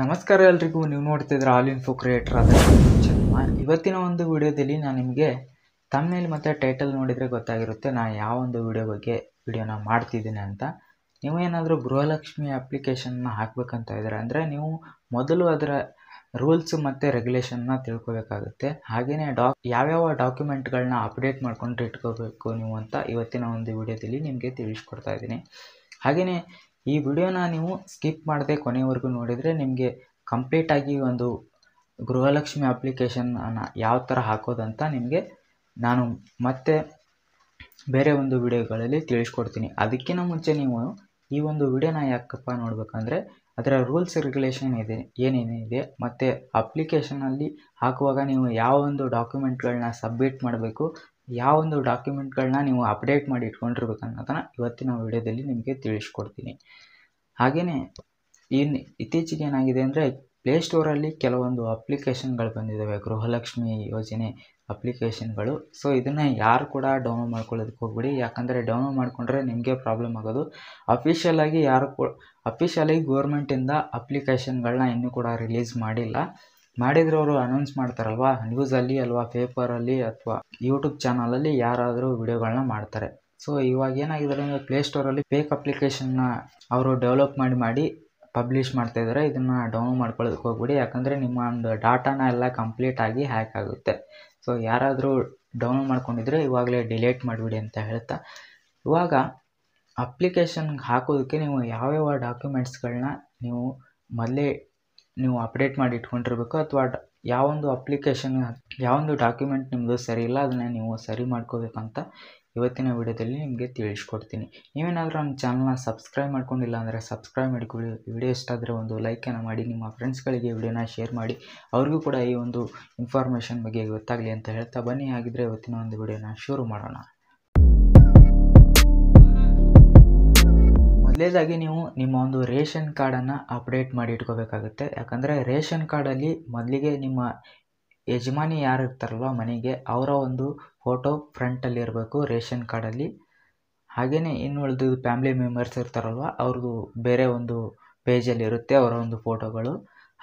ನಮಸ್ಕಾರ ಎಲ್ರಿಗೂ ನೀವು ನೋಡ್ತಿದ್ರೆ ಆಲ್ ಇನ್ಫೋ ಕ್ರಿಯೇಟರ್ ಆದ ಚಂದ್ರ ಇವತ್ತಿನ ಒಂದು ವಿಡಿಯೋದಲ್ಲಿ ನಾನು ನಿಮಗೆ ತಮ್ಮೇಲೆ ಮತ್ತು ಟೈಟಲ್ ನೋಡಿದರೆ ಗೊತ್ತಾಗಿರುತ್ತೆ ನಾನು ಯಾವ ಒಂದು ವಿಡಿಯೋ ಬಗ್ಗೆ ವಿಡಿಯೋನ ಮಾಡ್ತಿದ್ದೀನಿ ಅಂತ ನೀವು ಏನಾದರೂ ಗೃಹಲಕ್ಷ್ಮಿ ಅಪ್ಲಿಕೇಶನ್ನ ಹಾಕ್ಬೇಕಂತ ಇದ್ದಾರೆ ಅಂದರೆ ನೀವು ಮೊದಲು ಅದರ ರೂಲ್ಸ್ ಮತ್ತು ರೆಗ್ಯುಲೇಷನ್ನ ತಿಳ್ಕೊಬೇಕಾಗುತ್ತೆ ಹಾಗೆಯೇ ಡಾಕ್ ಯಾವ್ಯಾವ ಡಾಕ್ಯುಮೆಂಟ್ಗಳನ್ನ ಅಪ್ಡೇಟ್ ಮಾಡ್ಕೊಂಡು ಇಟ್ಕೋಬೇಕು ನೀವು ಅಂತ ಇವತ್ತಿನ ಒಂದು ವಿಡಿಯೋದಲ್ಲಿ ನಿಮಗೆ ತಿಳಿಸ್ಕೊಡ್ತಾ ಇದ್ದೀನಿ ಹಾಗೆಯೇ ಈ ವಿಡಿಯೋನ ನೀವು ಸ್ಕಿಪ್ ಮಾಡದೆ ಕೊನೆವರೆಗೂ ನೋಡಿದರೆ ನಿಮಗೆ ಕಂಪ್ಲೀಟಾಗಿ ಒಂದು ಗೃಹಲಕ್ಷ್ಮಿ ಅಪ್ಲಿಕೇಶನನ್ನು ಯಾವ ಥರ ಹಾಕೋದಂತ ನಿಮಗೆ ನಾನು ಮತ್ತೆ ಬೇರೆ ಒಂದು ವಿಡಿಯೋಗಳಲ್ಲಿ ತಿಳಿಸ್ಕೊಡ್ತೀನಿ ಅದಕ್ಕಿಂತ ಮುಂಚೆ ನೀವು ಈ ಒಂದು ವಿಡಿಯೋನ ಯಾಕಪ್ಪ ನೋಡಬೇಕಂದ್ರೆ ಅದರ ರೂಲ್ಸ್ ರೆಗ್ಯುಲೇಷನ್ ಇದೆ ಏನೇನು ಇದೆ ಮತ್ತು ಅಪ್ಲಿಕೇಶನಲ್ಲಿ ಹಾಕುವಾಗ ನೀವು ಯಾವ ಒಂದು ಡಾಕ್ಯುಮೆಂಟ್ಗಳನ್ನ ಸಬ್ಮಿಟ್ ಮಾಡಬೇಕು ಯಾವೊಂದು ಡಾಕ್ಯುಮೆಂಟ್ಗಳನ್ನ ನೀವು ಅಪ್ಡೇಟ್ ಮಾಡಿ ಇಟ್ಕೊಂಡಿರ್ಬೇಕು ಅನ್ನೋದನ್ನ ಇವತ್ತಿನ ವಿಡಿಯೋದಲ್ಲಿ ನಿಮಗೆ ತಿಳಿಸ್ಕೊಡ್ತೀನಿ ಹಾಗೆಯೇ ಇನ್ನು ಇತ್ತೀಚೆಗೆ ಏನಾಗಿದೆ ಅಂದರೆ ಪ್ಲೇಸ್ಟೋರಲ್ಲಿ ಕೆಲವೊಂದು ಅಪ್ಲಿಕೇಶನ್ಗಳು ಬಂದಿದ್ದಾವೆ ಗೃಹಲಕ್ಷ್ಮಿ ಯೋಜನೆ ಅಪ್ಲಿಕೇಶನ್ಗಳು ಸೊ ಇದನ್ನು ಯಾರು ಕೂಡ ಡೌನ್ಲೋಡ್ ಮಾಡ್ಕೊಳ್ಳೋದಕ್ಕೆ ಹೋಗ್ಬಿಡಿ ಯಾಕಂದರೆ ಡೌನ್ಲೋಡ್ ಮಾಡಿಕೊಂಡ್ರೆ ನಿಮಗೆ ಪ್ರಾಬ್ಲಮ್ ಆಗೋದು ಅಫಿಷಿಯಲಾಗಿ ಯಾರು ಕೊ ಅಫಿಷಿಯಲಾಗಿ ಗೋರ್ಮೆಂಟಿಂದ ಅಪ್ಲಿಕೇಶನ್ಗಳನ್ನ ಇನ್ನೂ ಕೂಡ ರಿಲೀಸ್ ಮಾಡಿಲ್ಲ ಮಾಡಿದರೆ ಅವರು ಅನೌನ್ಸ್ ಮಾಡ್ತಾರಲ್ವ ನ್ಯೂಸಲ್ಲಿ ಅಲ್ವಾ ಪೇಪರಲ್ಲಿ ಅಥವಾ ಯೂಟ್ಯೂಬ್ ಚಾನಲಲ್ಲಿ ಯಾರಾದರೂ ವೀಡಿಯೋಗಳನ್ನ ಮಾಡ್ತಾರೆ ಸೊ ಇವಾಗ ಏನಾಗಿದೆ ಅಂದರೆ ಪ್ಲೇ ಸ್ಟೋರಲ್ಲಿ ಫೇಕ್ ಅಪ್ಲಿಕೇಶನ್ನ ಅವರು ಡೆವಲಪ್ ಮಾಡಿ ಮಾಡಿ ಪಬ್ಲಿಷ್ ಮಾಡ್ತಾ ಇದ್ದಾರೆ ಇದನ್ನು ಡೌನ್ಲೋಡ್ ಮಾಡ್ಕೊಳ್ಳೋದಕ್ಕೆ ಹೋಗ್ಬಿಡಿ ಯಾಕಂದರೆ ನಿಮ್ಮ ಒಂದು ಡಾಟಾನ ಎಲ್ಲ ಕಂಪ್ಲೀಟಾಗಿ ಹ್ಯಾಕ್ ಆಗುತ್ತೆ ಸೊ ಯಾರಾದರೂ ಡೌನ್ಲೋಡ್ ಮಾಡ್ಕೊಂಡಿದ್ರೆ ಇವಾಗಲೇ ಡಿಲೀಟ್ ಮಾಡಿಬಿಡಿ ಅಂತ ಹೇಳ್ತಾ ಇವಾಗ ಅಪ್ಲಿಕೇಶನ್ಗೆ ಹಾಕೋದಕ್ಕೆ ನೀವು ಯಾವ್ಯಾವ ಡಾಕ್ಯುಮೆಂಟ್ಸ್ಗಳನ್ನ ನೀವು ಮೊದಲೇ ನೀವು ಅಪ್ಡೇಟ್ ಮಾಡಿ ಇಟ್ಕೊಂಡಿರ್ಬೇಕು ಅಥವಾ ಯಾವೊಂದು ಅಪ್ಲಿಕೇಶನ್ ಯಾವೊಂದು ಡಾಕ್ಯುಮೆಂಟ್ ನಿಮ್ಮದು ಸರಿ ಇಲ್ಲ ಅದನ್ನು ನೀವು ಸರಿ ಮಾಡ್ಕೋಬೇಕಂತ ಇವತ್ತಿನ ವಿಡಿಯೋದಲ್ಲಿ ನಿಮಗೆ ತಿಳಿಸ್ಕೊಡ್ತೀನಿ ನೀವೇನಾದರೂ ನಮ್ಮ ಚಾನಲ್ನ ಸಬ್ಸ್ಕ್ರೈಬ್ ಮಾಡ್ಕೊಂಡಿಲ್ಲ ಅಂದರೆ ಸಬ್ಸ್ಕ್ರೈಬ್ ಮಾಡಿಕೊಳ್ಳಿ ವಿಡಿಯೋ ಇಷ್ಟ ಆದರೆ ಒಂದು ಲೈಕನ್ನು ಮಾಡಿ ನಿಮ್ಮ ಫ್ರೆಂಡ್ಸ್ಗಳಿಗೆ ವಿಡಿಯೋನ ಶೇರ್ ಮಾಡಿ ಅವ್ರಿಗೂ ಕೂಡ ಈ ಒಂದು ಇನ್ಫಾರ್ಮೇಷನ್ ಬಗ್ಗೆ ಗೊತ್ತಾಗಲಿ ಅಂತ ಹೇಳ್ತಾ ಬನ್ನಿ ಹಾಗಿದ್ರೆ ಇವತ್ತಿನ ಒಂದು ವಿಡಿಯೋನ ಶುರು ಮಾಡೋಣ ಮೊದಲನೇದಾಗಿ ನೀವು ನಿಮ್ಮ ಒಂದು ರೇಷನ್ ಕಾರ್ಡನ್ನು ಅಪ್ಡೇಟ್ ಮಾಡಿ ಇಟ್ಕೋಬೇಕಾಗುತ್ತೆ ಯಾಕಂದರೆ ರೇಷನ್ ಕಾರ್ಡಲ್ಲಿ ಮೊದಲಿಗೆ ನಿಮ್ಮ ಯಜಮಾನಿ ಯಾರು ಇರ್ತಾರಲ್ವ ಮನೆಗೆ ಅವರ ಒಂದು ಫೋಟೋ ಫ್ರಂಟಲ್ಲಿ ಇರಬೇಕು ರೇಷನ್ ಕಾರ್ಡಲ್ಲಿ ಹಾಗೆಯೇ ಇನ್ನು ಉಳಿದು ಫ್ಯಾಮಿಲಿ ಮೆಂಬರ್ಸ್ ಇರ್ತಾರಲ್ವ ಅವ್ರದ್ದು ಬೇರೆ ಒಂದು ಪೇಜಲ್ಲಿ ಇರುತ್ತೆ ಅವರ ಒಂದು ಫೋಟೋಗಳು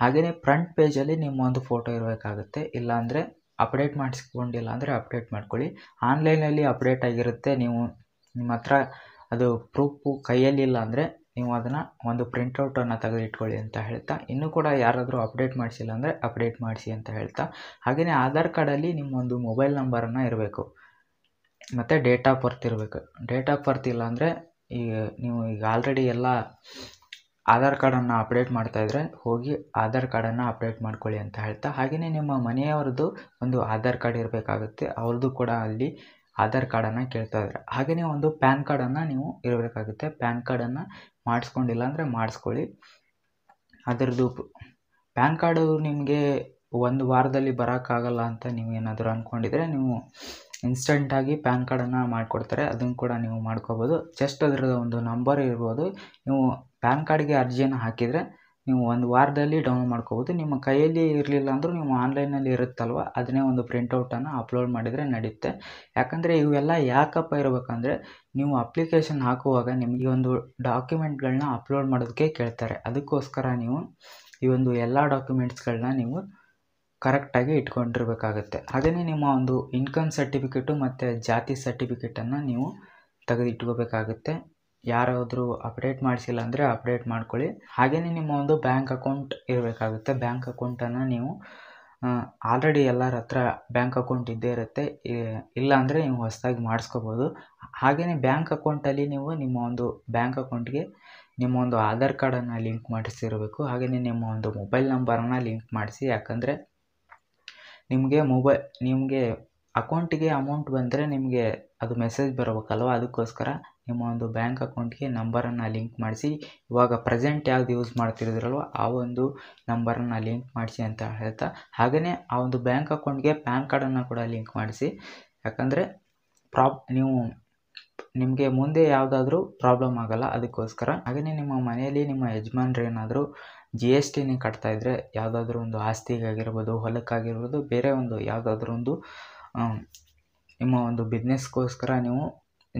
ಹಾಗೆಯೇ ಫ್ರಂಟ್ ಪೇಜಲ್ಲಿ ನಿಮ್ಮ ಒಂದು ಫೋಟೋ ಇರಬೇಕಾಗುತ್ತೆ ಇಲ್ಲಾಂದರೆ ಅಪ್ಡೇಟ್ ಮಾಡಿಸ್ಕೊಂಡಿಲ್ಲ ಅಂದರೆ ಅಪ್ಡೇಟ್ ಮಾಡ್ಕೊಳ್ಳಿ ಆನ್ಲೈನಲ್ಲಿ ಅಪ್ಡೇಟ್ ಆಗಿರುತ್ತೆ ನೀವು ನಿಮ್ಮ ಹತ್ರ ಅದು ಪ್ರೂಫು ಕೈಯಲ್ಲಿಲ್ಲ ಅಂದರೆ ನೀವು ಅದನ್ನು ಒಂದು ಪ್ರಿಂಟೌಟನ್ನು ತೆಗೆದಿಟ್ಕೊಳ್ಳಿ ಅಂತ ಹೇಳ್ತಾ ಇನ್ನೂ ಕೂಡ ಯಾರಾದರೂ ಅಪ್ಡೇಟ್ ಮಾಡಿಸಿಲ್ಲ ಅಂದರೆ ಅಪ್ಡೇಟ್ ಮಾಡಿಸಿ ಅಂತ ಹೇಳ್ತಾ ಹಾಗೆಯೇ ಆಧಾರ್ ಕಾರ್ಡಲ್ಲಿ ನಿಮ್ಮೊಂದು ಮೊಬೈಲ್ ನಂಬರನ್ನು ಇರಬೇಕು ಮತ್ತು ಡೇಟ್ ಆಫ್ ಬರ್ತ್ ಇರಬೇಕು ಡೇಟ್ ಆಫ್ ಬರ್ತ್ ಇಲ್ಲ ಅಂದರೆ ಈಗ ನೀವು ಈಗ ಆಲ್ರೆಡಿ ಎಲ್ಲ ಆಧಾರ್ ಕಾರ್ಡನ್ನು ಅಪ್ಡೇಟ್ ಮಾಡ್ತಾಯಿದ್ರೆ ಹೋಗಿ ಆಧಾರ್ ಕಾರ್ಡನ್ನು ಅಪ್ಡೇಟ್ ಮಾಡ್ಕೊಳ್ಳಿ ಅಂತ ಹೇಳ್ತಾ ಹಾಗೆಯೇ ನಿಮ್ಮ ಮನೆಯವ್ರದ್ದು ಒಂದು ಆಧಾರ್ ಕಾರ್ಡ್ ಇರಬೇಕಾಗುತ್ತೆ ಅವ್ರದ್ದು ಕೂಡ ಅಲ್ಲಿ ಆಧಾರ್ ಕಾರ್ಡನ್ನು ಕೇಳ್ತಾ ಇದ್ದಾರೆ ಹಾಗೆಯೇ ಒಂದು ಪ್ಯಾನ್ ಕಾರ್ಡನ್ನು ನೀವು ಇರಬೇಕಾಗುತ್ತೆ ಪ್ಯಾನ್ ಕಾರ್ಡನ್ನು ಮಾಡಿಸ್ಕೊಂಡಿಲ್ಲ ಅಂದರೆ ಮಾಡಿಸ್ಕೊಳ್ಳಿ ಅದರದ್ದು ಪ್ಯಾನ್ ಕಾರ್ಡು ನಿಮಗೆ ಒಂದು ವಾರದಲ್ಲಿ ಬರೋಕ್ಕಾಗಲ್ಲ ಅಂತ ನೀವು ಏನಾದರೂ ಅಂದ್ಕೊಂಡಿದ್ರೆ ನೀವು ಇನ್ಸ್ಟಂಟಾಗಿ ಪ್ಯಾನ್ ಕಾರ್ಡನ್ನು ಮಾಡಿಕೊಡ್ತಾರೆ ಅದನ್ನು ಕೂಡ ನೀವು ಮಾಡ್ಕೋಬೋದು ಜಸ್ಟ್ ಅದ್ರದ್ದು ಒಂದು ನಂಬರ್ ಇರ್ಬೋದು ನೀವು ಪ್ಯಾನ್ ಕಾರ್ಡ್ಗೆ ಅರ್ಜಿಯನ್ನು ಹಾಕಿದರೆ ನೀವು ಒಂದು ವಾರದಲ್ಲಿ ಡೌನ್ಲೋಡ್ ಮಾಡ್ಕೋಬೋದು ನಿಮ್ಮ ಕೈಯಲ್ಲಿ ಇರಲಿಲ್ಲ ಅಂದರೂ ನೀವು ಆನ್ಲೈನಲ್ಲಿ ಇರುತ್ತಲ್ವ ಅದನ್ನೇ ಒಂದು ಪ್ರಿಂಟೌಟನ್ನು ಅಪ್ಲೋಡ್ ಮಾಡಿದರೆ ನಡೆಯುತ್ತೆ ಯಾಕಂದರೆ ಇವೆಲ್ಲ ಯಾಕಪ್ಪ ಇರಬೇಕಂದ್ರೆ ನೀವು ಅಪ್ಲಿಕೇಶನ್ ಹಾಕುವಾಗ ನಿಮಗೆ ಒಂದು ಡಾಕ್ಯುಮೆಂಟ್ಗಳನ್ನ ಅಪ್ಲೋಡ್ ಮಾಡೋದಕ್ಕೆ ಕೇಳ್ತಾರೆ ಅದಕ್ಕೋಸ್ಕರ ನೀವು ಈ ಒಂದು ಎಲ್ಲ ಡಾಕ್ಯುಮೆಂಟ್ಸ್ಗಳನ್ನ ನೀವು ಕರೆಕ್ಟಾಗಿ ಇಟ್ಕೊಂಡಿರಬೇಕಾಗುತ್ತೆ ಹಾಗೆಯೇ ನಿಮ್ಮ ಒಂದು ಇನ್ಕಮ್ ಸರ್ಟಿಫಿಕೇಟು ಮತ್ತು ಜಾತಿ ಸರ್ಟಿಫಿಕೇಟನ್ನು ನೀವು ತೆಗೆದಿಟ್ಕೋಬೇಕಾಗುತ್ತೆ ಯಾರಾದರೂ ಅಪ್ಡೇಟ್ ಮಾಡಿಸಿಲ್ಲ ಅಂದರೆ ಅಪ್ಡೇಟ್ ಮಾಡ್ಕೊಳ್ಳಿ ಹಾಗೆಯೇ ನಿಮ್ಮ ಒಂದು ಬ್ಯಾಂಕ್ ಅಕೌಂಟ್ ಇರಬೇಕಾಗುತ್ತೆ ಬ್ಯಾಂಕ್ ಅಕೌಂಟನ್ನು ನೀವು ಆಲ್ರೆಡಿ ಎಲ್ಲರ ಹತ್ರ ಬ್ಯಾಂಕ್ ಅಕೌಂಟ್ ಇದ್ದೇ ಇರುತ್ತೆ ಇಲ್ಲ ಅಂದರೆ ನೀವು ಹೊಸದಾಗಿ ಮಾಡಿಸ್ಕೋಬೋದು ಹಾಗೆಯೇ ಬ್ಯಾಂಕ್ ಅಕೌಂಟಲ್ಲಿ ನೀವು ನಿಮ್ಮ ಒಂದು ಬ್ಯಾಂಕ್ ಅಕೌಂಟ್ಗೆ ನಿಮ್ಮ ಒಂದು ಆಧಾರ್ ಕಾರ್ಡನ್ನು ಲಿಂಕ್ ಮಾಡಿಸಿರಬೇಕು ಹಾಗೆಯೇ ನಿಮ್ಮ ಒಂದು ಮೊಬೈಲ್ ನಂಬರನ್ನು ಲಿಂಕ್ ಮಾಡಿಸಿ ಯಾಕಂದರೆ ನಿಮಗೆ ಮೊಬೈಲ್ ನಿಮಗೆ ಅಕೌಂಟಿಗೆ ಅಮೌಂಟ್ ಬಂದರೆ ನಿಮಗೆ ಅದು ಮೆಸೇಜ್ ಬರಬೇಕಲ್ವ ಅದಕ್ಕೋಸ್ಕರ ನಿಮ್ಮ ಒಂದು ಬ್ಯಾಂಕ್ ಅಕೌಂಟ್ಗೆ ನಂಬರನ್ನು ಲಿಂಕ್ ಮಾಡಿಸಿ ಇವಾಗ ಪ್ರೆಸೆಂಟ್ ಯಾವ್ದು ಯೂಸ್ ಮಾಡ್ತಿರೋದ್ರಲ್ವ ಆ ಒಂದು ನಂಬರನ್ನು ಲಿಂಕ್ ಮಾಡಿಸಿ ಅಂತ ಹೇಳ್ತಾ ಹಾಗೆಯೇ ಆ ಒಂದು ಬ್ಯಾಂಕ್ ಅಕೌಂಟ್ಗೆ ಪ್ಯಾನ್ ಕಾರ್ಡನ್ನು ಕೂಡ ಲಿಂಕ್ ಮಾಡಿಸಿ ಯಾಕಂದರೆ ಪ್ರಾಬ್ ನೀವು ನಿಮಗೆ ಮುಂದೆ ಯಾವುದಾದ್ರೂ ಪ್ರಾಬ್ಲಮ್ ಆಗೋಲ್ಲ ಅದಕ್ಕೋಸ್ಕರ ಹಾಗೆಯೇ ನಿಮ್ಮ ಮನೆಯಲ್ಲಿ ನಿಮ್ಮ ಯಜಮಾನ್ರು ಏನಾದರೂ ಜಿ ಎಸ್ ಟಿನೇ ಕಟ್ತಾ ಇದ್ದರೆ ಯಾವುದಾದ್ರೂ ಒಂದು ಆಸ್ತಿಗಾಗಿರ್ಬೋದು ಹೊಲಕ್ಕಾಗಿರ್ಬೋದು ಬೇರೆ ಒಂದು ಯಾವುದಾದ್ರೂ ಒಂದು ನಿಮ್ಮ ಒಂದು ಬಿಸ್ನೆಸ್ಗೋಸ್ಕರ ನೀವು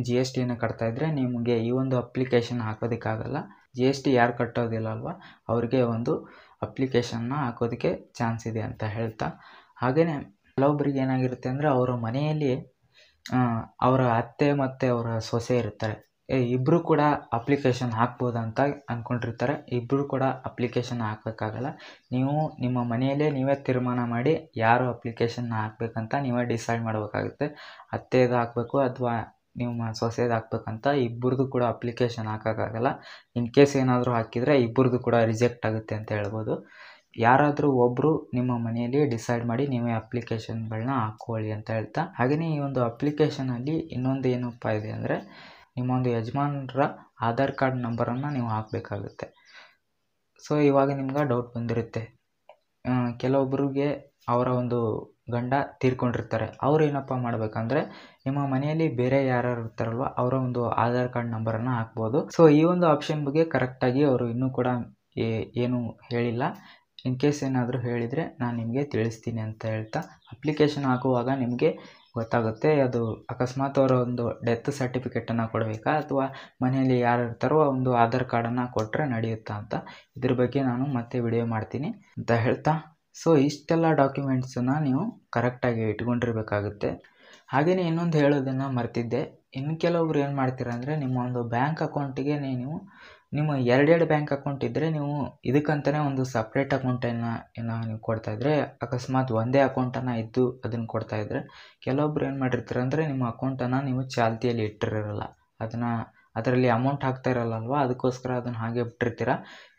ಜಿ ಎಸ್ ಟಿನ ಕಟ್ತಾ ಇದ್ದರೆ ನಿಮಗೆ ಈ ಒಂದು ಅಪ್ಲಿಕೇಶನ್ ಹಾಕೋದಕ್ಕಾಗಲ್ಲ ಜಿ ಎಸ್ ಟಿ ಯಾರು ಕಟ್ಟೋದಿಲ್ಲ ಅಲ್ವಾ ಅವರಿಗೆ ಒಂದು ಅಪ್ಲಿಕೇಶನ್ನ ಹಾಕೋದಕ್ಕೆ ಚಾನ್ಸ್ ಇದೆ ಅಂತ ಹೇಳ್ತಾ ಹಾಗೆಯೇ ಕೆಲವೊಬ್ಬರಿಗೆ ಏನಾಗಿರುತ್ತೆ ಅಂದರೆ ಅವರ ಮನೆಯಲ್ಲಿ ಅವರ ಅತ್ತೆ ಮತ್ತು ಅವರ ಸೊಸೆ ಇರ್ತಾರೆ ಇಬ್ಬರು ಕೂಡ ಅಪ್ಲಿಕೇಶನ್ ಹಾಕ್ಬೋದಂತ ಅಂದ್ಕೊಂಡಿರ್ತಾರೆ ಇಬ್ಬರು ಕೂಡ ಅಪ್ಲಿಕೇಶನ್ ಹಾಕೋಕ್ಕಾಗಲ್ಲ ನೀವು ನಿಮ್ಮ ಮನೆಯಲ್ಲೇ ನೀವೇ ತೀರ್ಮಾನ ಮಾಡಿ ಯಾರು ಅಪ್ಲಿಕೇಶನ್ನ ಹಾಕಬೇಕಂತ ನೀವೇ ಡಿಸೈಡ್ ಮಾಡಬೇಕಾಗುತ್ತೆ ಇದು ಹಾಕಬೇಕು ಅಥವಾ ನೀವು ಮ ಸೊಸೆದು ಹಾಕ್ಬೇಕಂತ ಇಬ್ಬರದ್ದು ಕೂಡ ಅಪ್ಲಿಕೇಶನ್ ಹಾಕೋಕ್ಕಾಗಲ್ಲ ಇನ್ ಕೇಸ್ ಏನಾದರೂ ಹಾಕಿದರೆ ಇಬ್ರದ್ದು ಕೂಡ ರಿಜೆಕ್ಟ್ ಆಗುತ್ತೆ ಅಂತ ಹೇಳ್ಬೋದು ಯಾರಾದರೂ ಒಬ್ಬರು ನಿಮ್ಮ ಮನೆಯಲ್ಲಿ ಡಿಸೈಡ್ ಮಾಡಿ ನೀವೇ ಅಪ್ಲಿಕೇಶನ್ಗಳನ್ನ ಹಾಕ್ಕೊಳ್ಳಿ ಅಂತ ಹೇಳ್ತಾ ಹಾಗೆಯೇ ಈ ಒಂದು ಅಪ್ಲಿಕೇಶನಲ್ಲಿ ಇನ್ನೊಂದು ಏನಪ್ಪ ಇದೆ ಅಂದರೆ ನಿಮ್ಮೊಂದು ಯಜಮಾನರ ಆಧಾರ್ ಕಾರ್ಡ್ ನಂಬರನ್ನು ನೀವು ಹಾಕಬೇಕಾಗುತ್ತೆ ಸೊ ಇವಾಗ ನಿಮ್ಗೆ ಡೌಟ್ ಬಂದಿರುತ್ತೆ ಕೆಲವೊಬ್ಬರಿಗೆ ಅವರ ಒಂದು ಗಂಡ ತೀರ್ಕೊಂಡಿರ್ತಾರೆ ಅವ್ರು ಏನಪ್ಪ ಮಾಡಬೇಕಂದ್ರೆ ನಿಮ್ಮ ಮನೆಯಲ್ಲಿ ಬೇರೆ ಯಾರು ಇರ್ತಾರಲ್ವ ಅವರ ಒಂದು ಆಧಾರ್ ಕಾರ್ಡ್ ನಂಬರನ್ನು ಹಾಕ್ಬೋದು ಸೊ ಈ ಒಂದು ಆಪ್ಷನ್ ಬಗ್ಗೆ ಕರೆಕ್ಟಾಗಿ ಅವರು ಇನ್ನೂ ಕೂಡ ಏನು ಹೇಳಿಲ್ಲ ಇನ್ ಕೇಸ್ ಏನಾದರೂ ಹೇಳಿದರೆ ನಾನು ನಿಮಗೆ ತಿಳಿಸ್ತೀನಿ ಅಂತ ಹೇಳ್ತಾ ಅಪ್ಲಿಕೇಶನ್ ಹಾಕುವಾಗ ನಿಮಗೆ ಗೊತ್ತಾಗುತ್ತೆ ಅದು ಅಕಸ್ಮಾತ್ ಅವರ ಒಂದು ಡೆತ್ ಸರ್ಟಿಫಿಕೇಟನ್ನು ಕೊಡಬೇಕಾ ಅಥವಾ ಮನೆಯಲ್ಲಿ ಯಾರು ಇರ್ತಾರೋ ಒಂದು ಆಧಾರ್ ಕಾರ್ಡನ್ನು ಕೊಟ್ಟರೆ ನಡೆಯುತ್ತಾ ಅಂತ ಇದ್ರ ಬಗ್ಗೆ ನಾನು ಮತ್ತೆ ವಿಡಿಯೋ ಮಾಡ್ತೀನಿ ಅಂತ ಹೇಳ್ತಾ ಸೊ ಇಷ್ಟೆಲ್ಲ ಡಾಕ್ಯುಮೆಂಟ್ಸನ್ನು ನೀವು ಕರೆಕ್ಟಾಗಿ ಇಟ್ಕೊಂಡಿರಬೇಕಾಗುತ್ತೆ ಹಾಗೆಯೇ ಇನ್ನೊಂದು ಹೇಳೋದನ್ನು ಮರೆತಿದ್ದೆ ಇನ್ನು ಕೆಲವೊಬ್ರು ಏನು ಮಾಡ್ತೀರ ಅಂದರೆ ನಿಮ್ಮ ಒಂದು ಬ್ಯಾಂಕ್ ಅಕೌಂಟಿಗೆ ನೀವು ನಿಮ್ಮ ಎರಡೆರಡು ಬ್ಯಾಂಕ್ ಅಕೌಂಟ್ ಇದ್ದರೆ ನೀವು ಇದಕ್ಕಂತಲೇ ಒಂದು ಸಪ್ರೇಟ್ ಅಕೌಂಟನ್ನು ಏನು ನೀವು ಕೊಡ್ತಾಯಿದ್ರೆ ಅಕಸ್ಮಾತ್ ಒಂದೇ ಅಕೌಂಟನ್ನು ಇದ್ದು ಅದನ್ನು ಇದ್ದರೆ ಕೆಲವೊಬ್ರು ಏನು ಮಾಡಿರ್ತಾರೆ ಅಂದರೆ ನಿಮ್ಮ ಅಕೌಂಟನ್ನು ನೀವು ಚಾಲ್ತಿಯಲ್ಲಿ ಇಟ್ಟಿರಲ್ಲ ಅದನ್ನು ಅದರಲ್ಲಿ ಅಮೌಂಟ್ ಹಾಕ್ತಾ ಇರಲ್ಲಲ್ವ ಅದಕ್ಕೋಸ್ಕರ ಅದನ್ನು ಹಾಗೆ ಬಿಟ್ಟಿರ್ತೀರ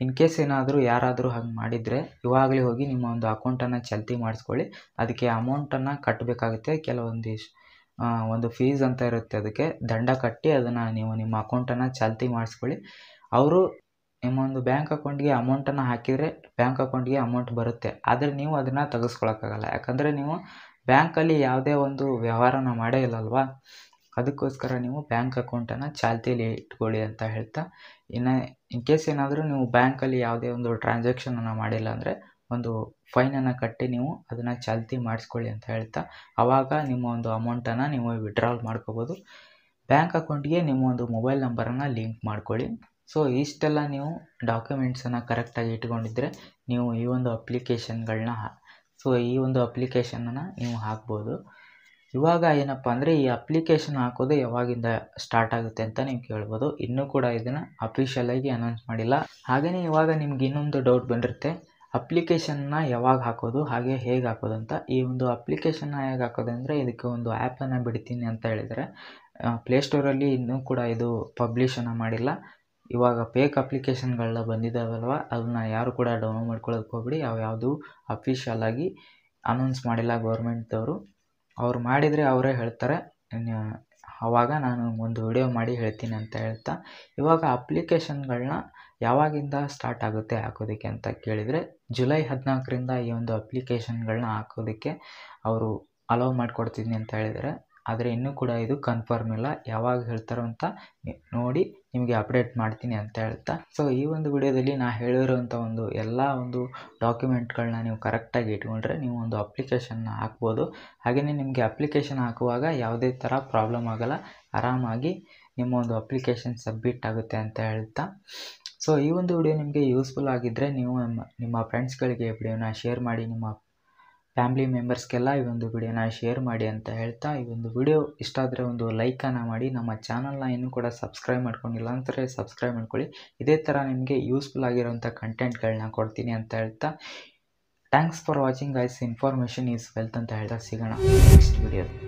ಇನ್ ಕೇಸ್ ಏನಾದರೂ ಯಾರಾದರೂ ಹಾಗೆ ಮಾಡಿದರೆ ಇವಾಗಲೇ ಹೋಗಿ ನಿಮ್ಮ ಒಂದು ಅಕೌಂಟನ್ನು ಚಾಲ್ತಿ ಮಾಡಿಸ್ಕೊಳ್ಳಿ ಅದಕ್ಕೆ ಅಮೌಂಟನ್ನು ಕಟ್ಟಬೇಕಾಗುತ್ತೆ ಕೆಲವೊಂದು ಒಂದು ಫೀಸ್ ಅಂತ ಇರುತ್ತೆ ಅದಕ್ಕೆ ದಂಡ ಕಟ್ಟಿ ಅದನ್ನು ನೀವು ನಿಮ್ಮ ಅಕೌಂಟನ್ನು ಚಾಲ್ತಿ ಮಾಡಿಸ್ಕೊಳ್ಳಿ ಅವರು ನಿಮ್ಮ ಒಂದು ಬ್ಯಾಂಕ್ ಅಕೌಂಟ್ಗೆ ಅಮೌಂಟನ್ನು ಹಾಕಿದರೆ ಬ್ಯಾಂಕ್ ಅಕೌಂಟ್ಗೆ ಅಮೌಂಟ್ ಬರುತ್ತೆ ಆದರೆ ನೀವು ಅದನ್ನು ತೆಗೆಸ್ಕೊಳಕ್ಕಾಗಲ್ಲ ಯಾಕಂದರೆ ನೀವು ಬ್ಯಾಂಕಲ್ಲಿ ಯಾವುದೇ ಒಂದು ವ್ಯವಹಾರನ ಮಾಡೇ ಇಲ್ಲಲ್ವಾ ಅದಕ್ಕೋಸ್ಕರ ನೀವು ಬ್ಯಾಂಕ್ ಅಕೌಂಟನ್ನು ಚಾಲ್ತಿಯಲ್ಲಿ ಇಟ್ಕೊಳ್ಳಿ ಅಂತ ಹೇಳ್ತಾ ಇನ್ನು ಇನ್ ಕೇಸ್ ಏನಾದರೂ ನೀವು ಬ್ಯಾಂಕಲ್ಲಿ ಯಾವುದೇ ಒಂದು ಟ್ರಾನ್ಸಾಕ್ಷನನ್ನು ಮಾಡಿಲ್ಲ ಅಂದರೆ ಒಂದು ಫೈನನ್ನು ಕಟ್ಟಿ ನೀವು ಅದನ್ನು ಚಾಲ್ತಿ ಮಾಡಿಸ್ಕೊಳ್ಳಿ ಅಂತ ಹೇಳ್ತಾ ಆವಾಗ ನಿಮ್ಮ ಒಂದು ಅಮೌಂಟನ್ನು ನೀವು ವಿಡ್ರಾಲ್ ಮಾಡ್ಕೋಬೋದು ಬ್ಯಾಂಕ್ ಅಕೌಂಟ್ಗೆ ನಿಮ್ಮ ಒಂದು ಮೊಬೈಲ್ ನಂಬರನ್ನು ಲಿಂಕ್ ಮಾಡ್ಕೊಳ್ಳಿ ಸೊ ಇಷ್ಟೆಲ್ಲ ನೀವು ಡಾಕ್ಯುಮೆಂಟ್ಸನ್ನು ಕರೆಕ್ಟಾಗಿ ಇಟ್ಕೊಂಡಿದ್ರೆ ನೀವು ಈ ಒಂದು ಅಪ್ಲಿಕೇಶನ್ಗಳನ್ನ ಸೊ ಈ ಒಂದು ಅಪ್ಲಿಕೇಶನನ್ನು ನೀವು ಹಾಕ್ಬೋದು ಇವಾಗ ಏನಪ್ಪ ಅಂದರೆ ಈ ಅಪ್ಲಿಕೇಶನ್ ಹಾಕೋದು ಯಾವಾಗಿಂದ ಸ್ಟಾರ್ಟ್ ಆಗುತ್ತೆ ಅಂತ ನೀವು ಕೇಳ್ಬೋದು ಇನ್ನೂ ಕೂಡ ಇದನ್ನು ಅಫಿಷಿಯಲಾಗಿ ಅನೌನ್ಸ್ ಮಾಡಿಲ್ಲ ಹಾಗೆಯೇ ಇವಾಗ ನಿಮ್ಗೆ ಇನ್ನೊಂದು ಡೌಟ್ ಬಂದಿರುತ್ತೆ ಅಪ್ಲಿಕೇಶನ್ನ ಯಾವಾಗ ಹಾಕೋದು ಹಾಗೆ ಹೇಗೆ ಹಾಕೋದು ಅಂತ ಈ ಒಂದು ಅಪ್ಲಿಕೇಶನ್ನ ಹೇಗೆ ಹಾಕೋದು ಅಂದರೆ ಇದಕ್ಕೆ ಒಂದು ಆ್ಯಪನ್ನು ಬಿಡ್ತೀನಿ ಅಂತ ಹೇಳಿದರೆ ಪ್ಲೇಸ್ಟೋರಲ್ಲಿ ಇನ್ನೂ ಕೂಡ ಇದು ಪಬ್ಲಿಷನ್ನು ಮಾಡಿಲ್ಲ ಇವಾಗ ಫೇಕ್ ಅಪ್ಲಿಕೇಶನ್ಗಳನ್ನ ಬಂದಿದ್ದಾವಲ್ವ ಅದನ್ನ ಯಾರು ಕೂಡ ಡೌನ್ಲೋಡ್ ಮಾಡ್ಕೊಳ್ಳೋಕೆ ಹೋಗ್ಬಿಡಿ ಅವು ಯಾವುದು ಆಗಿ ಅನೌನ್ಸ್ ಮಾಡಿಲ್ಲ ಗೌರ್ಮೆಂಟ್ದವರು ಅವ್ರು ಮಾಡಿದರೆ ಅವರೇ ಹೇಳ್ತಾರೆ ಆವಾಗ ನಾನು ಒಂದು ವಿಡಿಯೋ ಮಾಡಿ ಹೇಳ್ತೀನಿ ಅಂತ ಹೇಳ್ತಾ ಇವಾಗ ಅಪ್ಲಿಕೇಶನ್ಗಳನ್ನ ಯಾವಾಗಿಂದ ಸ್ಟಾರ್ಟ್ ಆಗುತ್ತೆ ಹಾಕೋದಕ್ಕೆ ಅಂತ ಕೇಳಿದರೆ ಜುಲೈ ಹದಿನಾಲ್ಕರಿಂದ ಈ ಒಂದು ಅಪ್ಲಿಕೇಶನ್ಗಳನ್ನ ಹಾಕೋದಕ್ಕೆ ಅವರು ಅಲೋ ಮಾಡಿಕೊಡ್ತೀನಿ ಅಂತ ಹೇಳಿದ್ದಾರೆ ಆದರೆ ಇನ್ನೂ ಕೂಡ ಇದು ಕನ್ಫರ್ಮ್ ಇಲ್ಲ ಯಾವಾಗ ಹೇಳ್ತಾರೋ ಅಂತ ನೋಡಿ ನಿಮಗೆ ಅಪ್ಡೇಟ್ ಮಾಡ್ತೀನಿ ಅಂತ ಹೇಳ್ತಾ ಸೊ ಈ ಒಂದು ವಿಡಿಯೋದಲ್ಲಿ ನಾ ಹೇಳಿರುವಂಥ ಒಂದು ಎಲ್ಲ ಒಂದು ಡಾಕ್ಯುಮೆಂಟ್ಗಳನ್ನ ನೀವು ಕರೆಕ್ಟಾಗಿ ಇಟ್ಕೊಂಡ್ರೆ ನೀವು ಒಂದು ಅಪ್ಲಿಕೇಶನ್ನ ಹಾಕ್ಬೋದು ಹಾಗೆಯೇ ನಿಮಗೆ ಅಪ್ಲಿಕೇಶನ್ ಹಾಕುವಾಗ ಯಾವುದೇ ಥರ ಪ್ರಾಬ್ಲಮ್ ಆಗೋಲ್ಲ ಆರಾಮಾಗಿ ನಿಮ್ಮ ಒಂದು ಅಪ್ಲಿಕೇಶನ್ ಸಬ್ಮಿಟ್ ಆಗುತ್ತೆ ಅಂತ ಹೇಳ್ತಾ ಸೊ ಈ ಒಂದು ವಿಡಿಯೋ ನಿಮಗೆ ಯೂಸ್ಫುಲ್ ಆಗಿದ್ದರೆ ನೀವು ನಿಮ್ಮ ಫ್ರೆಂಡ್ಸ್ಗಳಿಗೆ ವಿಡಿಯೋನ ಶೇರ್ ಮಾಡಿ ನಿಮ್ಮ ಫ್ಯಾಮಿಲಿ ಮೆಂಬರ್ಸ್ಗೆಲ್ಲ ಈ ಒಂದು ವಿಡಿಯೋನ ಶೇರ್ ಮಾಡಿ ಅಂತ ಹೇಳ್ತಾ ಈ ಒಂದು ವಿಡಿಯೋ ಇಷ್ಟ ಆದರೆ ಒಂದು ಲೈಕನ್ನು ಮಾಡಿ ನಮ್ಮ ಚಾನಲ್ನ ಇನ್ನೂ ಕೂಡ ಸಬ್ಸ್ಕ್ರೈಬ್ ಮಾಡ್ಕೊಂಡಿಲ್ಲ ಅಂದರೆ ಸಬ್ಸ್ಕ್ರೈಬ್ ಮಾಡ್ಕೊಳ್ಳಿ ಇದೇ ಥರ ನಿಮಗೆ ಯೂಸ್ಫುಲ್ ಆಗಿರೋಂಥ ಕಂಟೆಂಟ್ಗಳನ್ನ ಕೊಡ್ತೀನಿ ಅಂತ ಹೇಳ್ತಾ ಥ್ಯಾಂಕ್ಸ್ ಫಾರ್ ವಾಚಿಂಗ್ ಐಸ್ ಇನ್ಫಾರ್ಮೇಷನ್ ಈಸ್ ವೆಲ್ತ್ ಅಂತ ಹೇಳ್ತಾ ಸಿಗೋಣ ನೆಕ್ಸ್ಟ್ ವಿಡಿಯೋ